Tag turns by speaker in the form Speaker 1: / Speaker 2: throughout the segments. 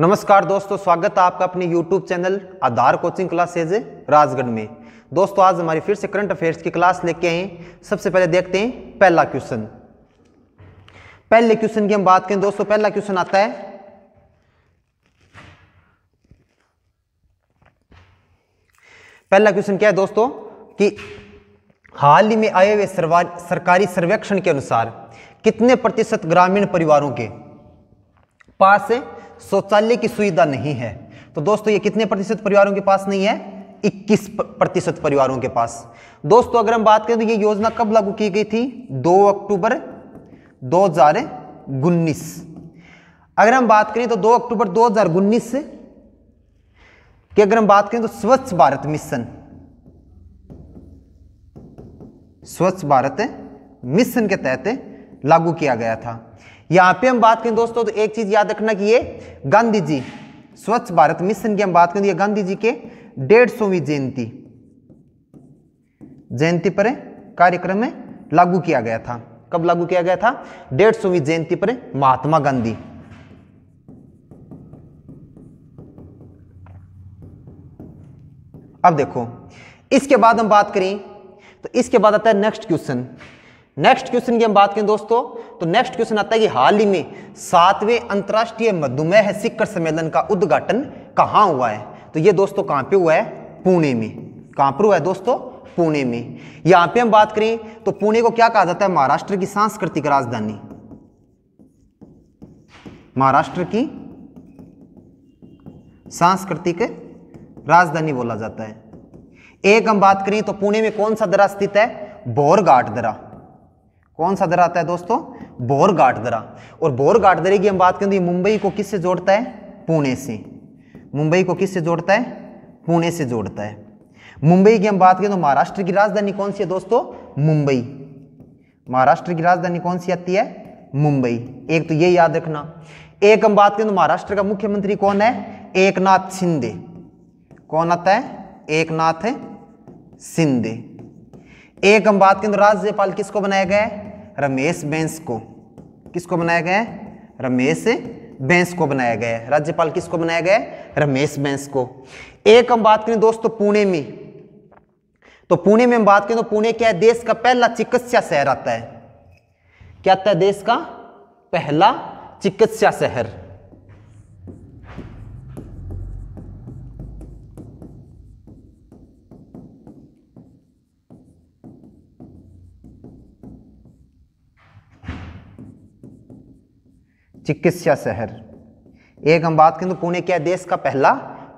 Speaker 1: नमस्कार दोस्तों स्वागत है आपका अपने YouTube channel Aadhaar coaching classes Rajgarh में दोस्तों आज हमारी फिर से करंट अफेयर्स की क्लास लेके आए सबसे पहले देखते हैं पहला क्वेश्चन पहले क्वेश्चन की हम बात करें दोस्तों पहला क्वेश्चन आता है पहला क्वेश्चन क्या है दोस्तों कि हाल ही में आए हुए सरकारी सर्वेक्षण के अनुसार कितने प्रतिशत ग्रामीण परिवारों के पास है? शौचालय की सुविधा नहीं है तो दोस्तों ये कितने प्रतिशत परिवारों के पास नहीं है 21 प्रतिशत परिवारों के पास दोस्तों अगर हम बात करें तो ये योजना कब लागू की गई थी 2 अक्टूबर दो अगर हम बात करें तो 2 अक्टूबर हजार से कि अगर हम बात करें तो स्वच्छ भारत मिशन स्वच्छ भारत मिशन के तहत लागू किया गया था यहां पे हम बात करें दोस्तों तो एक चीज याद रखना कि ये गांधी जी स्वच्छ भारत मिशन की हम बात करें तो गांधी जी के डेढ़ सौवीं जयंती जयंती पर कार्यक्रम में लागू किया गया था कब लागू किया गया था डेढ़ सौवीं जयंती पर महात्मा गांधी अब देखो इसके बाद हम बात करें तो इसके बाद आता है नेक्स्ट क्वेश्चन नेक्स्ट क्वेश्चन की हम बात करें दोस्तों तो नेक्स्ट क्वेश्चन आता है कि हाल ही में सातवें अंतर्राष्ट्रीय मधुमेह शिखर सम्मेलन का उद्घाटन कहाँ हुआ है तो ये दोस्तों कहाँ पे हुआ है पुणे में कहाँ पर हुआ है दोस्तों पुणे में यहाँ पे हम बात करें तो पुणे को क्या कहा जाता है महाराष्ट्र की सांस्कृतिक राजधानी महाराष्ट्र की सांस्कृतिक राजधानी बोला जाता है एक हम बात करें तो पुणे में कौन सा दरा स्थित है बोरघाट दरा कौन सा दरा आता है दोस्तों बोरघाट दरा और बोरघाट दरे की हम बात करें तो मुंबई को किससे जोड़ता है पुणे से मुंबई को किससे जोड़ता है पुणे से जोड़ता है मुंबई की हम बात करें तो महाराष्ट्र की राजधानी कौन सी है दोस्तों मुंबई महाराष्ट्र की राजधानी कौन सी आती है मुंबई एक तो ये याद रखना एक हम बात करें तो महाराष्ट्र का मुख्यमंत्री कौन है एकनाथ शिंदे कौन आता है एकनाथ शिंदे एक हम बात करें तो राज्यपाल किसको बनाया गया है रमेश बैंस को किसको बनाया गया है रमेश बैंस को बनाया गया है राज्यपाल किसको बनाया गया है रमेश बैंस को एक हम बात करें दोस्तों पुणे में तो पुणे में हम बात करें तो पुणे क्या है देश का पहला चिकित्सा शहर आता है क्या आता है देश का पहला चिकित्सा शहर चिकित्सा शहर एक हम बात करें तो पुणे क्या देश का पहला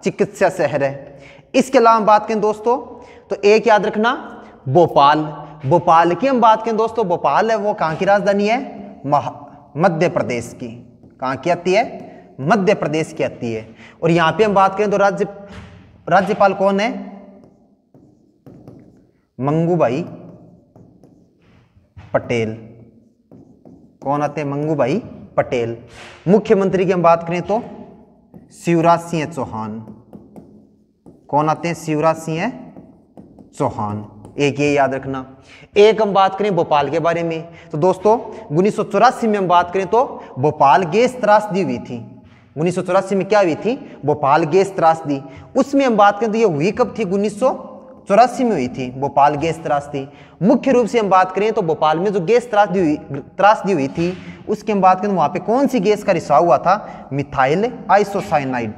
Speaker 1: चिकित्सा शहर है इसके अलावा हम बात करें दोस्तों तो एक याद रखना भोपाल भोपाल की हम बात करें दोस्तों भोपाल है वो कहाँ की राजधानी है मध्य प्रदेश की कहाँ की आती है मध्य प्रदेश की आती है और यहाँ पे हम बात करें तो राज्य राज्यपाल कौन है मंगू भाई पटेल कौन आते हैं मंगू भाई पटेल मुख्यमंत्री की हम बात करें तो शिवराज सिंह चौहान कौन आते हैं शिवराज सिंह चौहान एक ये याद रखना एक हम बात करें भोपाल के बारे में तो दोस्तों उन्नीस में हम बात करें तो भोपाल गैस त्रासदी हुई थी उन्नीस में क्या हुई थी भोपाल गैस त्रासदी उसमें हम बात करें तो ये हुई कब थी उन्नीस चौरासी में हुई थी भोपाल गैस त्रासदी मुख्य रूप से हम बात करें तो भोपाल में जो गैस त्रासदी हुई त्रासदी हुई थी उसके हम बात करें वहां पे कौन सी गैस का रिसाव हुआ था मिथाइल आइसोसाइनाइड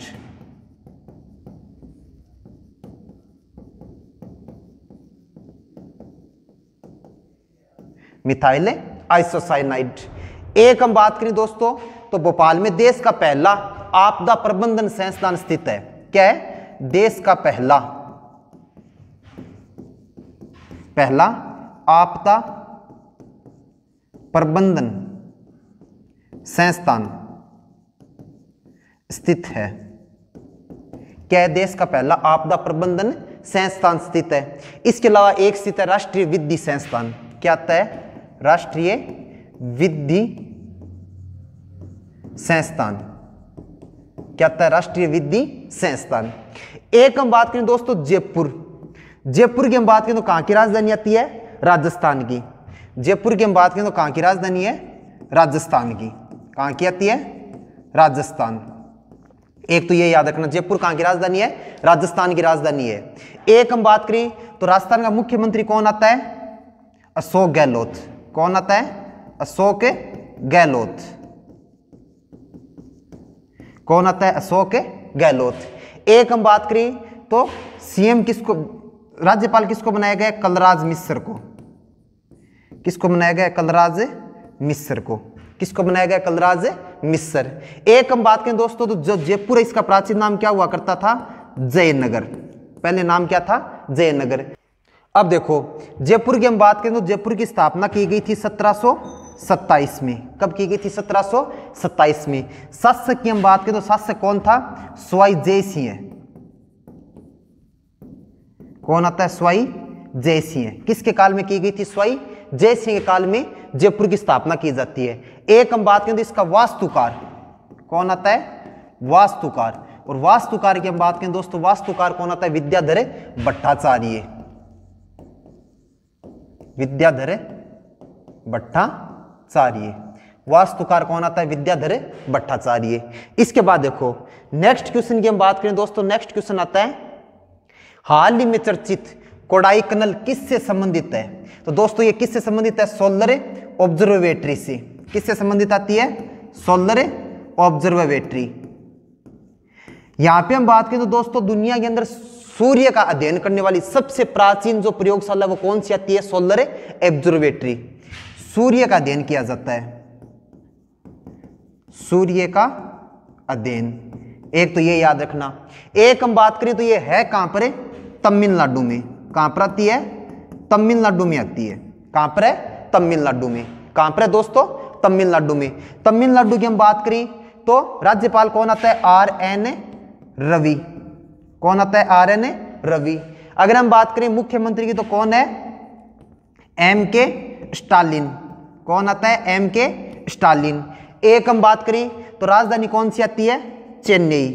Speaker 1: मिथाइल आइसोसाइनाइड एक हम बात करें दोस्तों तो भोपाल में देश का पहला आपदा प्रबंधन संस्थान स्थित है क्या है देश का पहला पहला आपदा प्रबंधन संस्थान स्थित है क्या देश का पहला आपदा प्रबंधन संस्थान स्थित है इसके अलावा एक स्थित है राष्ट्रीय विधि संस्थान क्या आता है राष्ट्रीय विधि संस्थान क्या आता है राष्ट्रीय विधि संस्थान एक हम बात करें दोस्तों जयपुर जयपुर की हम बात करें तो कहां की राजधानी आती है राजस्थान की जयपुर की हम बात करें तो कहां की राजधानी है राजस्थान की कहाँ की आती है राजस्थान एक तो ये याद रखना जयपुर कहाँ की राजधानी है राजस्थान की राजधानी है एक हम बात करें तो राजस्थान का मुख्यमंत्री कौन आता है अशोक गहलोत कौन आता है अशोक गहलोत कौन आता है अशोक गहलोत एक हम बात करें तो सीएम किसको राज्यपाल किसको बनाया गया कलराज मिश्र को किसको बनाया गया कलराज मिश्र को किसको बनाया गया कलराज मिस्र एक हम बात करें दोस्तों तो जो जयपुर है इसका प्राचीन नाम क्या हुआ करता था जयनगर पहले नाम क्या था जयनगर अब देखो जयपुर की हम बात करें तो जयपुर की स्थापना की गई थी सत्रह सत्ताईस में कब की गई थी सत्रह सत्ताईस में शासक की हम बात करें तो शासक कौन था स्वाई जय सिंह कौन आता है स्वाई जय सिंह किसके काल में की गई थी स्वाई जय सिंह के काल में जयपुर की स्थापना की जाती है एक हम बात करें तो इसका वास्तुकार कौन आता है वास्तुकार और वास्तुकार की हम बात करें दोस्तों वास्तुकार कौन आता है विद्याधर भट्टाचार्य विद्याधर भट्टाचार्य वास्तुकार कौन आता है विद्याधर भट्टाचार्य इसके बाद देखो नेक्स्ट क्वेश्चन की हम बात करें दोस्तों नेक्स्ट क्वेश्चन आता है हाल ही में चर्चित कोडाई कनल किससे संबंधित है तो दोस्तों ये किससे संबंधित है सोलर ऑब्जर्वेटरी से किससे संबंधित आती है सोलर ऑब्जर्वेटरी यहां पे हम बात करें तो दोस्तों दुनिया के अंदर सूर्य का अध्ययन करने वाली सबसे प्राचीन जो प्रयोगशाला वो कौन सी आती है सोलर ऑब्जर्वेटरी सूर्य का अध्ययन किया जाता है सूर्य का अध्ययन एक तो ये याद रखना एक हम बात करें तो ये है कहां पर है तमिलनाडु में कहां पर आती है तमिलनाडु में आती है कहां पर है तमिलनाडु में कहां पर है दोस्तों तमिलनाडु में तमिलनाडु की हम बात करें तो राज्यपाल कौन आता है आर एन रवि कौन आता है आर एन रवि अगर हम बात करें मुख्यमंत्री की तो कौन है एम के स्टालिन कौन आता है एम के स्टालिन एक हम बात करें तो राजधानी कौन सी आती है चेन्नई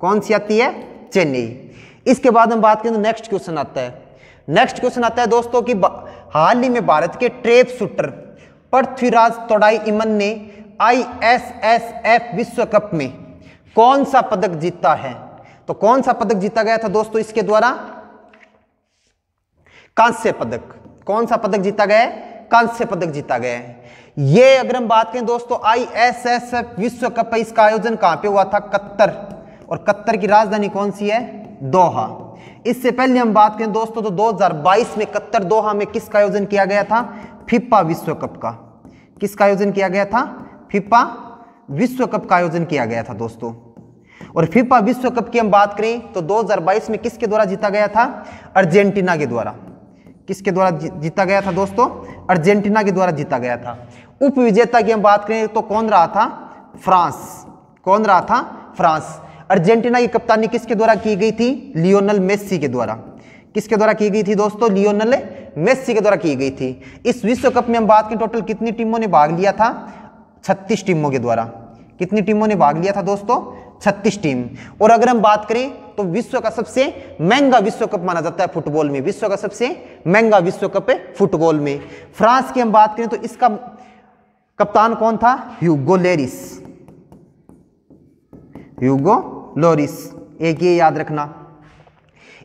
Speaker 1: कौन सी आती है चेन्नई इसके बाद हम बात करें तो नेक्स्ट क्वेश्चन आता है नेक्स्ट क्वेश्चन आता है दोस्तों कि हाल ही में भारत के ट्रेप शूटर पृथ्वीराज तोड़ाई इमन ने आईएसएसएफ विश्व कप में कौन सा पदक जीता है तो कौन सा पदक जीता गया था दोस्तों इसके द्वारा कांस्य पदक कौन सा पदक जीता गया है कांस्य पदक जीता गया है ये अगर हम बात करें दोस्तों आईएसएसएफ विश्व कप इसका आयोजन कहां पे हुआ था कत्तर और कत्तर की राजधानी कौन सी है दोहा इससे पहले हम बात करें दोस्तों तो 2022 में कत्तर दोहा में किसका आयोजन किया गया था फिफा विश्व कप का किसका आयोजन किया गया था फिफा विश्व कप का आयोजन किया गया था दोस्तों और फिफा विश्व कप की हम बात करें तो 2022 में किसके द्वारा जीता गया था अर्जेंटीना के द्वारा किसके द्वारा जीता गया था दोस्तों अर्जेंटीना के द्वारा जीता गया था विजेता की हम बात करें तो कौन रहा था फ्रांस कौन रहा था फ्रांस अर्जेंटीना की कप्तानी किसके द्वारा की गई थी लियोनल मेस्सी के द्वारा किसके द्वारा की गई थी दोस्तों लियोनल मेस्सी के द्वारा की गई थी इस विश्व कप में हम बात करें टोटल कितनी टीमों ने भाग लिया था छत्तीस टीमों के द्वारा कितनी टीमों ने भाग लिया था दोस्तों छत्तीस टीम और अगर हम बात करें तो विश्व का सबसे महंगा विश्व कप माना जाता है फुटबॉल में विश्व का सबसे महंगा विश्व कप है फुटबॉल में फ्रांस की हम बात करें तो इसका कप्तान कौन था ह्यूगो लेरिस ह्यूगो लोरिस एक ये याद रखना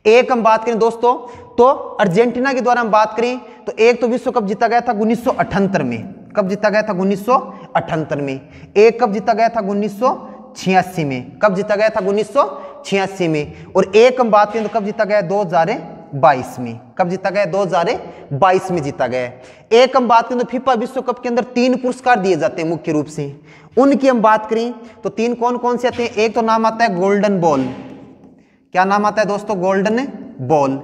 Speaker 1: एक हम बात करें दोस्तों तो अर्जेंटीना के द्वारा हम बात करें तो एक तो विश्व कप जीता गया था उन्नीस में कब जीता गया था उन्नीस में एक कब जीता गया था उन्नीस छियासी में कब जीता गया था उन्नीस छियासी में और एक हम बात करें तो कब जीता गया दो हजार बाईस में कब जीता गया दो हजार बाईस में जीता गया एक हम बात करें तो फिफा विश्व कप के अंदर तीन पुरस्कार दिए जाते हैं मुख्य रूप से उनकी हम बात करें तो तीन कौन कौन से आते हैं एक तो नाम आता है गोल्डन बॉल क्या नाम आता है दोस्तों गोल्डन बॉल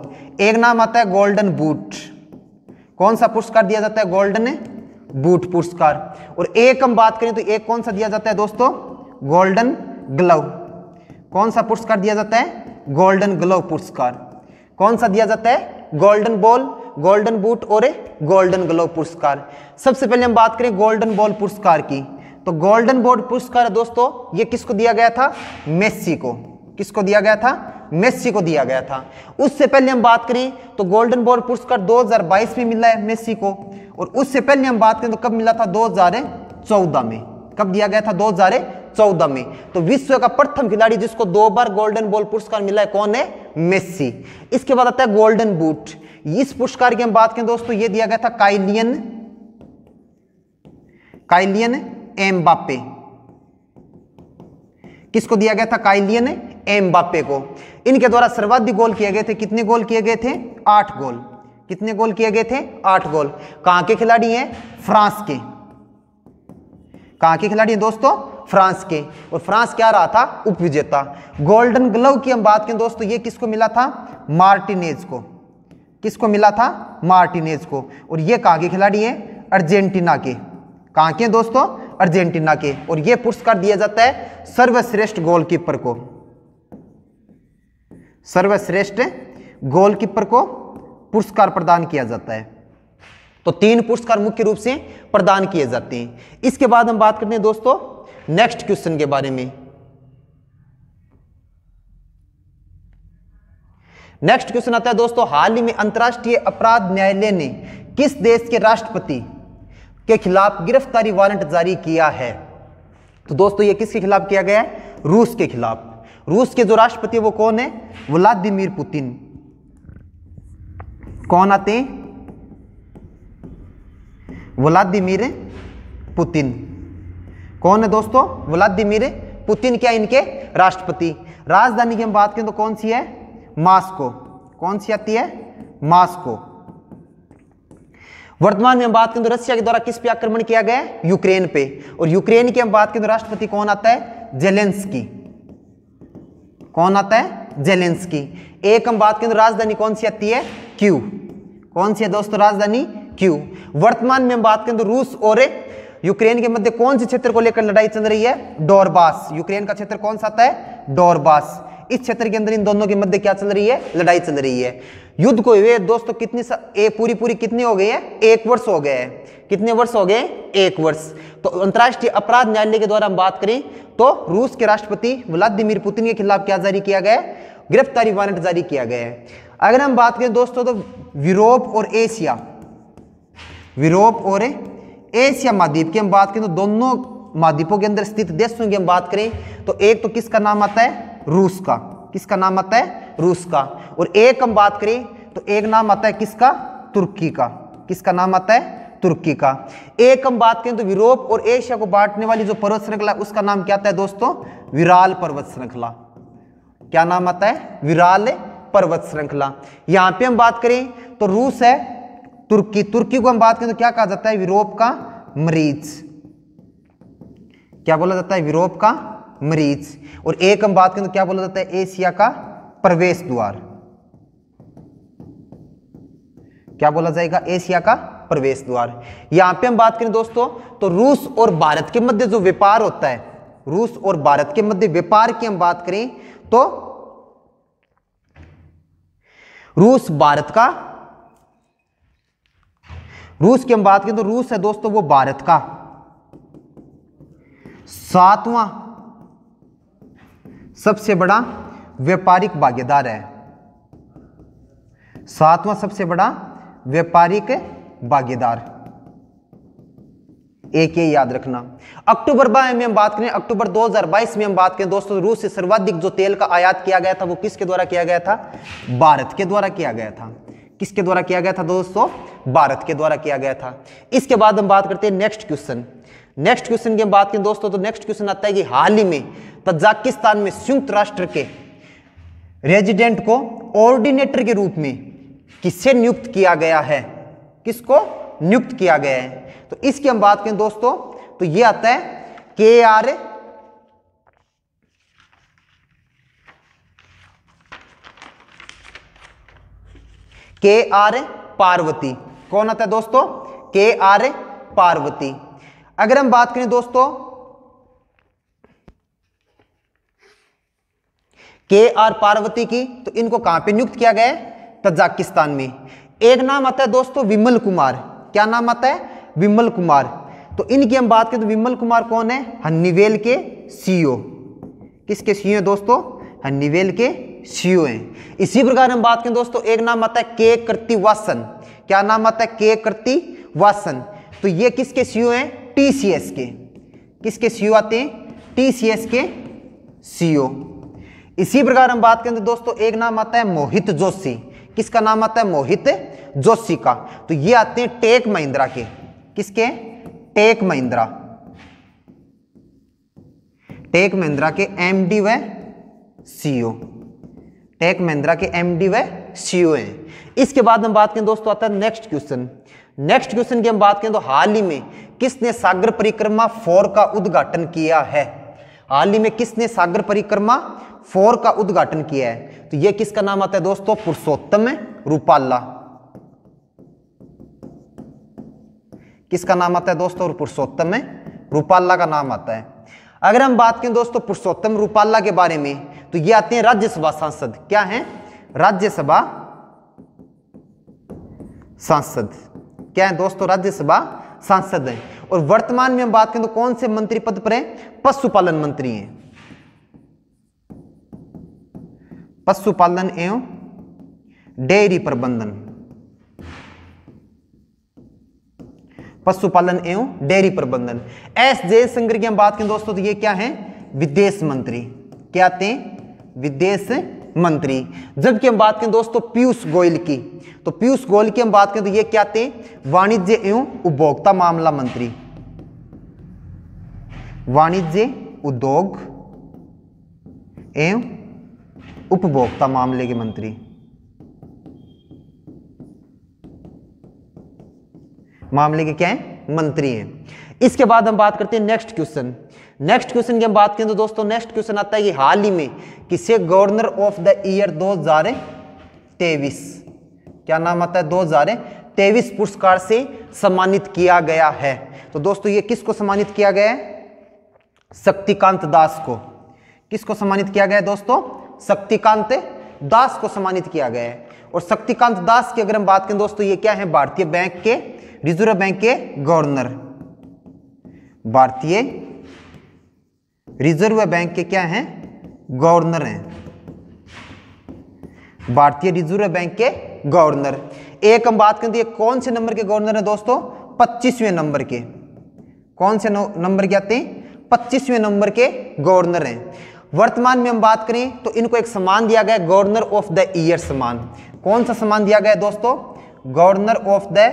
Speaker 1: एक नाम आता है गोल्डन बूट कौन सा पुरस्कार दिया जाता है गोल्डन बूट पुरस्कार और एक हम बात करें तो एक कौन सा दिया जाता है दोस्तों गोल्डन ग्लव कौन सा पुरस्कार दिया जाता है गोल्डन ग्लव पुरस्कार कौन सा दिया जाता है गोल्डन बॉल गोल्डन बूट और गोल्डन ग्लव पुरस्कार सबसे पहले हम बात करें गोल्डन बॉल पुरस्कार की तो गोल्डन बोर्ड पुरस्कार दोस्तों ये किसको दिया गया था मेस्सी को किसको दिया गया था मेस्सी को दिया गया था उससे पहले हम बात करें तो गोल्डन बोर्ड पुरस्कार 2022 में मिला है मेस्सी को और उससे पहले हम बात करें तो कब मिला था 2014 में कब दिया गया था 2014 में तो विश्व का प्रथम खिलाड़ी जिसको दो बार गोल्डन बॉल पुरस्कार मिला है कौन है मेस्सी इसके बाद आता है गोल्डन बूट इस पुरस्कार की हम बात करें दोस्तों ये दिया गया था काइलियन काइलियन एम्बापे किसको दिया गया था काइलियन ने एम्बापे को इनके द्वारा सर्वाधिक गोल किए गए थे कितने गोल किए गए थे आठ गोल कितने गोल किए गए थे आठ गोल कहां के खिलाड़ी हैं फ्रांस के कहां के खिलाड़ी हैं दोस्तों फ्रांस के और फ्रांस क्या रहा था उपविजेता गोल्डन ग्लव की हम बात करें दोस्तों ये किसको मिला था मार्टिनेज को किसको मिला था मार्टिनेज को और ये कहां के खिलाड़ी हैं अर्जेंटीना के कहां के दोस्तों अर्जेंटीना के और यह पुरस्कार दिया जाता है सर्वश्रेष्ठ गोलकीपर को सर्वश्रेष्ठ गोलकीपर को पुरस्कार प्रदान किया जाता है तो तीन पुरस्कार मुख्य रूप से प्रदान किए जाते हैं इसके बाद हम बात करते हैं दोस्तों नेक्स्ट क्वेश्चन के बारे में नेक्स्ट क्वेश्चन आता है दोस्तों हाल ही में अंतर्राष्ट्रीय अपराध न्यायालय ने किस देश के राष्ट्रपति के खिलाफ गिरफ्तारी वारंट जारी किया है तो दोस्तों ये किसके खिलाफ किया गया है रूस के खिलाफ रूस के जो राष्ट्रपति वो कौन है व्लादिमीर पुतिन कौन आते हैं व्लादिमीर पुतिन कौन है दोस्तों व्लादिमीर पुतिन क्या इनके राष्ट्रपति राजधानी की हम बात करें तो कौन सी है मास्को कौन सी आती है मास्को वर्तमान में हम बात करें तो रशिया के द्वारा किस पे आक्रमण किया गया यूक्रेन पे और यूक्रेन की हम बात करें तो राष्ट्रपति कौन आता है जेलेंस्की कौन आता है जेलेंस्की एक हम बात करें तो राजधानी कौन सी आती है क्यू कौन सी है दोस्तों राजधानी क्यू वर्तमान में हम बात करें तो रूस और यूक्रेन के मध्य कौन से क्षेत्र को लेकर लड़ाई चल रही है डोरबास यूक्रेन का क्षेत्र कौन सा आता है डोरबास इस क्षेत्र के अंदर इन दोनों के मध्य क्या चल रही है लड़ाई चल रही है युद्ध को हुए दोस्तों कितनी सा, ए, पूरी पूरी कितनी हो गई है एक वर्ष हो गए कितने वर्ष हो गए एक वर्ष तो अंतर्राष्ट्रीय अपराध न्यायालय के द्वारा हम बात करें तो रूस के राष्ट्रपति व्लादिमिर पुतिन के खिलाफ क्या जारी किया गया गिरफ्तारी वारंट जारी किया गया है अगर हम बात करें दोस्तों तो यूरोप और एशिया यूरोप और एशिया महाद्वीप की हम बात करें तो दोनों महाद्वीपों के अंदर स्थित देशों की हम बात करें तो एक तो किसका नाम आता है रूस का किसका नाम आता है रूस का और एक हम बात करें तो एक नाम आता है किसका तुर्की का किसका नाम आता है तुर्की का एक हम बात करें तो यूरोप और एशिया को बांटने वाली जो पर्वत श्रृंखला उसका नाम क्या आता है दोस्तों विराल पर्वत श्रृंखला क्या नाम आता है विराल पर्वत श्रृंखला यहां पे हम बात करें तो रूस है तुर्की तुर्की को हम बात करें तो क्या कहा जाता है यूरोप का मरीज क्या बोला जाता है यूरोप का मरीज और एक हम बात करें तो क्या बोला जाता है एशिया का प्रवेश द्वार क्या बोला जाएगा एशिया का प्रवेश द्वार यहां पे हम बात करें दोस्तों तो रूस और भारत के मध्य जो व्यापार होता है रूस और भारत के मध्य व्यापार की हम बात करें तो रूस भारत का रूस की हम बात करें तो रूस है दोस्तों वो भारत का सातवां सबसे बड़ा व्यापारिक भागीदार है सातवां सबसे बड़ा व्यापारिक भागीदार एक ये याद रखना अक्टूबर बाय में हम बात करें अक्टूबर 2022 में हम बात करें दोस्तों रूस से सर्वाधिक जो तेल का आयात किया गया था वो किसके द्वारा किया गया था भारत के द्वारा किया गया था किसके द्वारा किया गया था दोस्तों भारत के द्वारा किया गया था इसके बाद हम बात करते हैं नेक्स्ट क्वेश्चन नेक्स्ट क्वेश्चन की हम बात करें दोस्तों तो नेक्स्ट क्वेश्चन आता है कि हाल ही में तजाकिस्तान में संयुक्त राष्ट्र के रेजिडेंट को ऑर्डिनेटर के रूप में किससे नियुक्त किया गया है किसको नियुक्त किया गया है तो इसकी हम बात करें दोस्तों तो ये आता है के आर के आर पार्वती कौन आता है दोस्तों के आर पार्वती अगर हम बात करें दोस्तों के आर पार्वती की तो इनको कहां पे नियुक्त किया गया है तजाकिस्तान में एक नाम आता है दोस्तों विमल कुमार क्या नाम आता है विमल कुमार तो इनकी हम बात करें तो विमल कुमार कौन है हन्नीवेल के सीईओ किसके सीईओ है दोस्तों हन्नीवेल के सीईओ हैं इसी प्रकार हम बात करें दोस्तों एक नाम आता है के कृति वासन क्या नाम आता है के कृति वासन तो ये किसके सीईओ हैं टी सी एस के किसके सी ओ आते हैं टी सी एस के सी ओ इसी प्रकार हम बात करें तो दोस्तों एक नाम आता है मोहित जोशी किसका नाम आता है मोहित जोशी का तो ये आते हैं टेक महिंद्रा के किसके टेक महिंद्रा टेक महिंद्रा के एमडी व सीईओ टेक महिंद्रा के एमडी व सीईओ हैं इसके बाद हम बात करें दोस्तों आता है नेक्स्ट क्वेश्चन नेक्स्ट क्वेश्चन की हम बात करें तो हाल ही में किसने सागर परिक्रमा फोर का उद्घाटन किया है हाल ही में किसने सागर परिक्रमा फोर का उद्घाटन किया है तो यह किसका नाम आता है दोस्तों पुरुषोत्तम रूपाला किसका नाम आता है दोस्तों पुरुषोत्तम रूपाला का नाम आता है अगर हम बात करें दोस्तों पुरुषोत्तम रूपाला के बारे में तो ये आते हैं राज्यसभा सांसद क्या है राज्यसभा सांसद क्या है दोस्तों राज्यसभा सांसद हैं और वर्तमान में हम बात करें तो कौन से मंत्री पद पर हैं पशुपालन मंत्री हैं पशुपालन एवं डेयरी प्रबंधन पशुपालन एवं डेयरी प्रबंधन एस जयशंकर की हम बात करें दोस्तों तो ये क्या है विदेश मंत्री क्या थे विदेश मंत्री जबकि हम बात करें दोस्तों पीयूष गोयल की तो पीयूष गोयल की हम बात करें तो ये क्या थे वाणिज्य एवं उपभोक्ता मामला मंत्री वाणिज्य उद्योग एवं उपभोक्ता मामले के मंत्री मामले के क्या हैं मंत्री हैं इसके बाद हम बात करते हैं नेक्स्ट क्वेश्चन नेक्स्ट क्वेश्चन की हम बात करें तो दोस्तों नेक्स्ट क्वेश्चन आता है कि हाल ही में किसे गवर्नर ऑफ द ईयर 2023 क्या नाम आता है 2023 पुरस्कार से सम्मानित किया गया है तो दोस्तों ये किसको सम्मानित किया गया है शक्तिकांत दास को किसको सम्मानित किया गया है दोस्तों शक्तिकांत दास को सम्मानित किया गया है और शक्तिकांत दास की अगर हम बात करें दोस्तों ये क्या है भारतीय बैंक के रिजर्व बैंक के गवर्नर भारतीय रिजर्व बैंक के क्या हैं गवर्नर हैं भारतीय रिजर्व बैंक के गवर्नर एक हम बात करते हैं कौन से नंबर के गवर्नर हैं दोस्तों पच्चीसवें नंबर के कौन से नंबर के आते हैं पच्चीसवें नंबर के गवर्नर हैं वर्तमान में हम बात करें तो इनको एक सम्मान दिया गया गवर्नर ऑफ द ईयर सम्मान कौन सा सम्मान दिया गया दोस्तों गवर्नर ऑफ द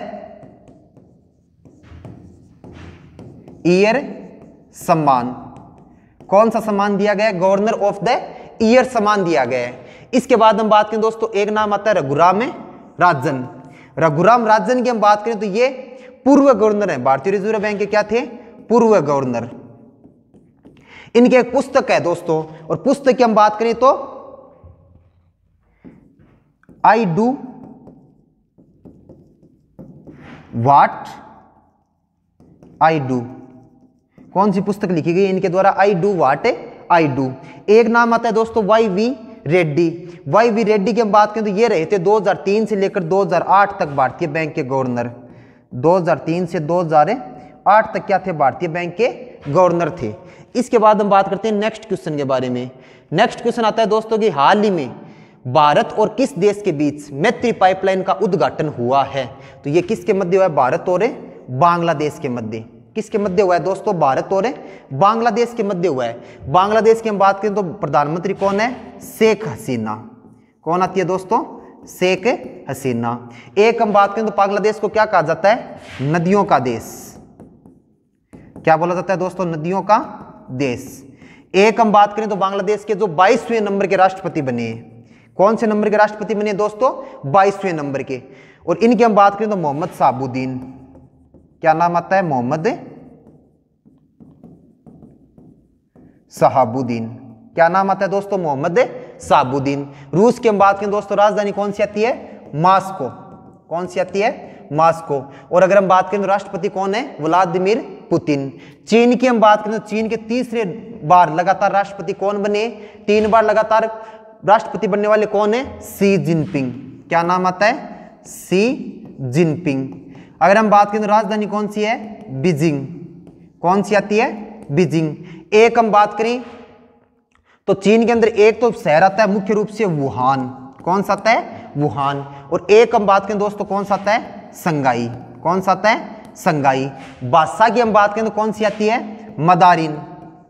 Speaker 1: ईयर सम्मान कौन सा सम्मान दिया गया गवर्नर ऑफ द ईयर सम्मान दिया गया है इसके बाद हम बात करें दोस्तों एक नाम आता है रघुराम राजन रघुराम राजन की हम बात करें तो ये पूर्व गवर्नर है भारतीय रिजर्व बैंक के क्या थे पूर्व गवर्नर इनके एक पुस्तक है दोस्तों और पुस्तक की हम बात करें तो I do watt I do कौन सी पुस्तक लिखी गई इनके द्वारा I do watt I do एक नाम आता है दोस्तों Y V Reddy Y V Reddy की हम बात करें तो ये रहे थे 2003 से लेकर 2008 तक भारतीय बैंक के गवर्नर 2003 से 2008 तक क्या थे भारतीय बैंक के गवर्नर थे इसके बाद हम बात करते हैं नेक्स्ट क्वेश्चन के बारे में नेक्स्ट क्वेश्चन आता है दोस्तों कि हाल ही में भारत और किस देश के बीच मैत्री पाइपलाइन का उद्घाटन हुआ है तो ये किसके मध्य हुआ है भारत और बांग्लादेश के मध्य किसके मध्य हुआ है दोस्तों भारत और बांग्लादेश के मध्य हुआ है बांग्लादेश की हम बात करें तो प्रधानमंत्री कौन है शेख हसीना कौन आती है दोस्तों शेख हसीना एक हम बात करें तो बांग्लादेश को क्या कहा जाता है नदियों का देश क्या बोला जाता है दोस्तों नदियों का देश एक हम बात करें तो बांग्लादेश के जो बाईसवें नंबर के राष्ट्रपति बने कौन से नंबर के राष्ट्रपति बने दोस्तों बाईसवें नंबर के और इनकी हम बात करें तो मोहम्मद साबुद्दीन क्या नाम आता है मोहम्मद साहबुद्दीन क्या नाम आता है दोस्तों मोहम्मद साबुद्दीन रूस की हम बात करें दोस्तों राजधानी कौन सी आती है मास्को कौन सी आती है मास्को और अगर हम बात करें तो राष्ट्रपति कौन है व्लादिमीर पुतिन चीन की हम बात करें तो चीन के तीसरे बार लगातार राष्ट्रपति कौन बने तीन बार लगातार राष्ट्रपति बनने वाले कौन है सी जिनपिंग क्या नाम आता है सी जिनपिंग अगर हम बात करें तो राजधानी कौन सी है बीजिंग कौन सी आती है बीजिंग एक हम बात करें तो चीन के अंदर एक तो शहर आता है मुख्य रूप से वुहान कौन सा आता है वुहान और एक हम बात करें दोस्तों कौन सा आता है संगाई कौन सा आता है संगाई बादशाह की हम बात करें तो कौन सी आती है मदारिन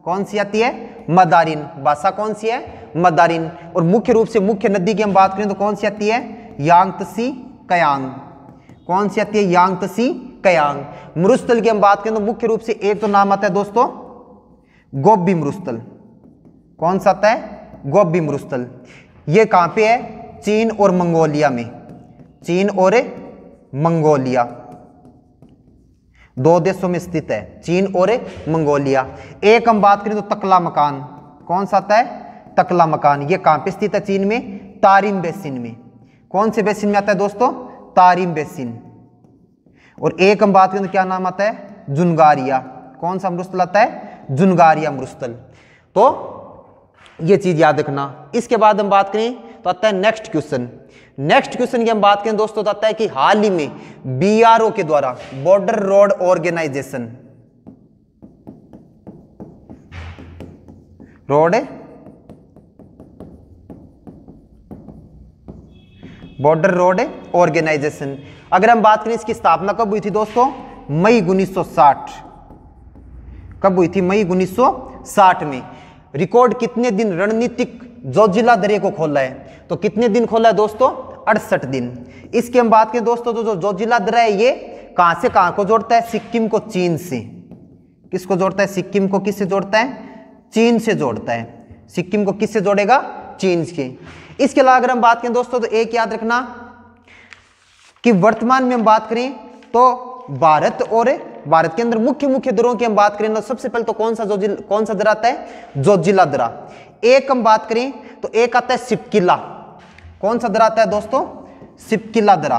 Speaker 1: कौन सी आती है मदारिन बादशाह कौन सी है मदारिन और मुख्य रूप से मुख्य नदी की हम बात करें तो कौन सी आती है यांगतसी कयांग कौन सी आती है यांग तसी कयांग मरुस्थल की हम बात करें तो मुख्य रूप से एक तो नाम आता है दोस्तों गोबी मरुस्थल कौन सा आता है गोबी मरुस्थल ये कहाँ पे है चीन और मंगोलिया में चीन और मंगोलिया दो देशों में स्थित है चीन और मंगोलिया एक हम बात करें तो तकला मकान कौन सा आता है तकला मकान ये कहाँ पे स्थित है चीन में तारिम बेसिन में कौन से बेसिन में आता है दोस्तों तारिम बेसिन और एक अम्बात के अंदर तो क्या नाम आता है जुनगारिया कौन सा अमरुस्तल आता है जुनगारिया अमरुस्तल तो ये चीज़ याद रखना इसके बाद हम बात करें तो आता है नेक्स्ट क्वेश्चन नेक्स्ट क्वेश्चन की हम बात करें दोस्तों तो आता है कि हाल ही में बीआरओ के द्वारा border road organisation road border road organisation अगर हम बात करें इसकी स्थापना कब हुई थी दोस्तों मई 1960 कब हुई थी मई 1960 में रिकॉर्ड कितने दिन रणनीतिक जोजिला दरिया को खोला है तो कितने दिन खोला है दोस्तों अड़सठ दिन इसकी हम बात करें दोस्तों तो जो जोजिला दरा है ये कहां से कहां को जोड़ता है सिक्किम को चीन से किसको जोड़ता है सिक्किम को किससे जोड़ता है चीन से जोड़ता है सिक्किम को किससे जोड़ेगा चीन से इसके अलावा अगर हम बात करें दोस्तों तो एक याद रखना कि वर्तमान में हम बात करें तो भारत और भारत के अंदर मुख्य मुख्य दरों की हम बात करें तो सबसे पहले तो कौन सा जो कौन सा दर आता है जो जिला दरा एक हम बात करें तो एक आता है सिपकिला कौन सा दर आता है दोस्तों सिपकिला दरा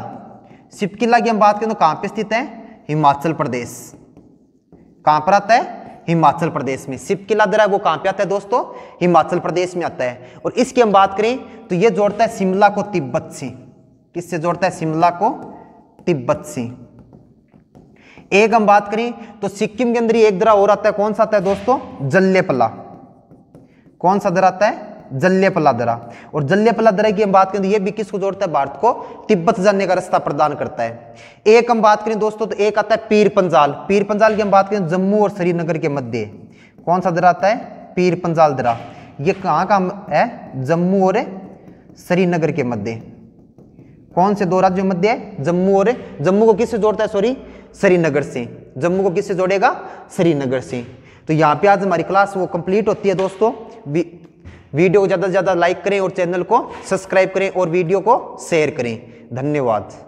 Speaker 1: सिपकिला की हम बात करें तो कहां पे स्थित है हिमाचल प्रदेश कहां पर आता है हिमाचल प्रदेश में सिप किला दरा वो कहाँ पे आता है दोस्तों हिमाचल प्रदेश में आता है और इसकी हम बात करें तो ये जोड़ता है शिमला को तिब्बत से किससे जोड़ता है शिमला को तिब्बत से एक हम बात करें तो सिक्किम के अंदर एक दरा और आता है कौन सा आता है दोस्तों जल्लेपला कौन सा दर आता है जल्ले दरा और जल्ले दरा की हम बात करें तो ये भी किसको जोड़ता है भारत को तिब्बत जाने का रास्ता प्रदान करता है एक हम बात करें दोस्तों तो एक आता है पीर पंजाल पीर पंजाल की हम बात करें जम्मू और श्रीनगर के मध्य कौन सा दरा आता है पीर पंजाल दरा ये कहाँ का है जम्मू और श्रीनगर के मध्य कौन से दो राज्यों मध्य है जम्मू और जम्मू को किससे जोड़ता है सॉरी श्रीनगर से जम्मू को किससे जोड़ेगा श्रीनगर से तो यहाँ पे आज हमारी क्लास वो कंप्लीट होती है दोस्तों वीडियो को ज़्यादा से ज़्यादा लाइक करें और चैनल को सब्सक्राइब करें और वीडियो को शेयर करें धन्यवाद